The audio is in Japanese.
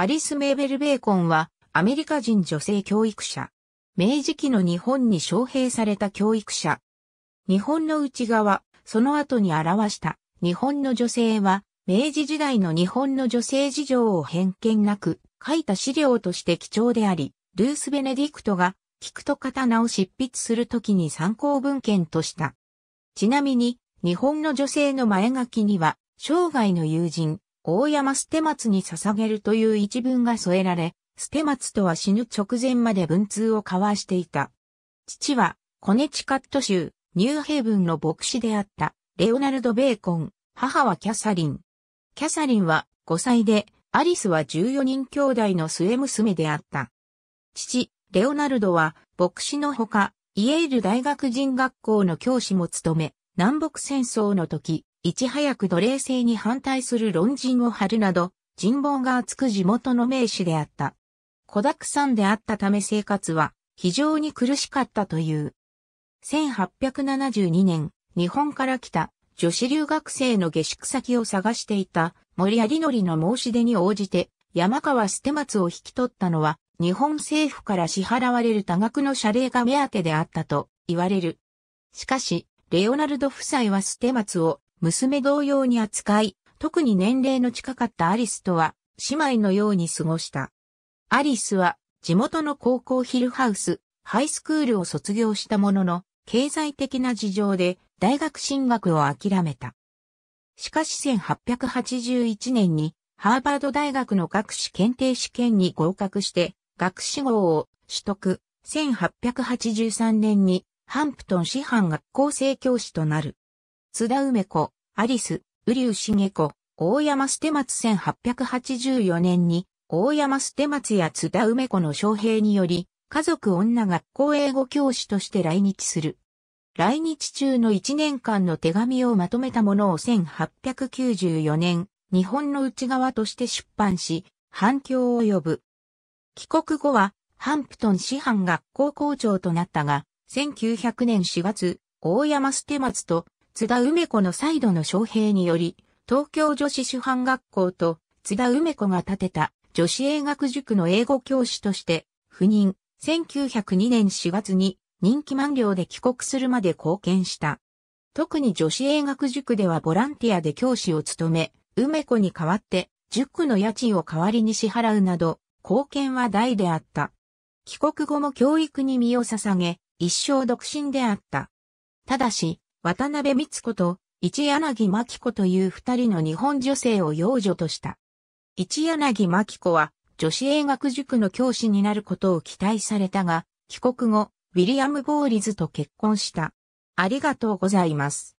アリス・メーベル・ベーコンは、アメリカ人女性教育者。明治期の日本に招聘された教育者。日本の内側、その後に表した、日本の女性は、明治時代の日本の女性事情を偏見なく、書いた資料として貴重であり、ルース・ベネディクトが、聞くと刀を執筆するときに参考文献とした。ちなみに、日本の女性の前書きには、生涯の友人、大山捨松に捧げるという一文が添えられ、捨松とは死ぬ直前まで文通を交わしていた。父は、コネチカット州、ニューヘイブンの牧師であった、レオナルド・ベーコン、母はキャサリン。キャサリンは5歳で、アリスは14人兄弟の末娘であった。父、レオナルドは、牧師のほか、イエール大学人学校の教師も務め、南北戦争の時、いち早く奴隷制に反対する論人を張るなど、人望が厚く地元の名士であった。子沢山であったため生活は非常に苦しかったという。1872年、日本から来た女子留学生の下宿先を探していた森有則の申し出に応じて山川捨松を引き取ったのは日本政府から支払われる多額の謝礼が目当てであったと言われる。しかし、レオナルド夫妻は捨松を娘同様に扱い、特に年齢の近かったアリスとは、姉妹のように過ごした。アリスは、地元の高校ヒルハウス、ハイスクールを卒業したものの、経済的な事情で大学進学を諦めた。しかし1881年に、ハーバード大学の学士検定試験に合格して、学士号を取得。1883年に、ハンプトン師範学校生教師となる。津田梅子、アリス、瓜生茂子、大山捨松1884年に、大山捨松や津田梅子の招聘により、家族女学校英語教師として来日する。来日中の1年間の手紙をまとめたものを1894年、日本の内側として出版し、反響を呼ぶ。帰国後は、ハンプトン師範学校校長となったが、1900年4月、大山捨松と津田梅子の再度の招聘により、東京女子師範学校と津田梅子が建てた女子英学塾の英語教師として、赴任、1902年4月に任期満了で帰国するまで貢献した。特に女子英学塾ではボランティアで教師を務め、梅子に代わって塾の家賃を代わりに支払うなど、貢献は大であった。帰国後も教育に身を捧げ、一生独身であった。ただし、渡辺光子と一柳真紀子という二人の日本女性を養女とした。一柳真紀子は女子英学塾の教師になることを期待されたが、帰国後、ウィリアム・ボーリズと結婚した。ありがとうございます。